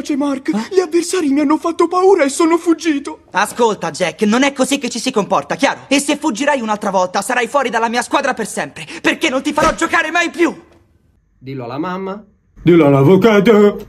dispiace, Mark. Eh? Gli avversari mi hanno fatto paura e sono fuggito. Ascolta, Jack, non è così che ci si comporta, chiaro? E se fuggirai un'altra volta, sarai fuori dalla mia squadra per sempre, perché non ti farò giocare mai più. Dillo alla mamma. Dillo all'avvocato.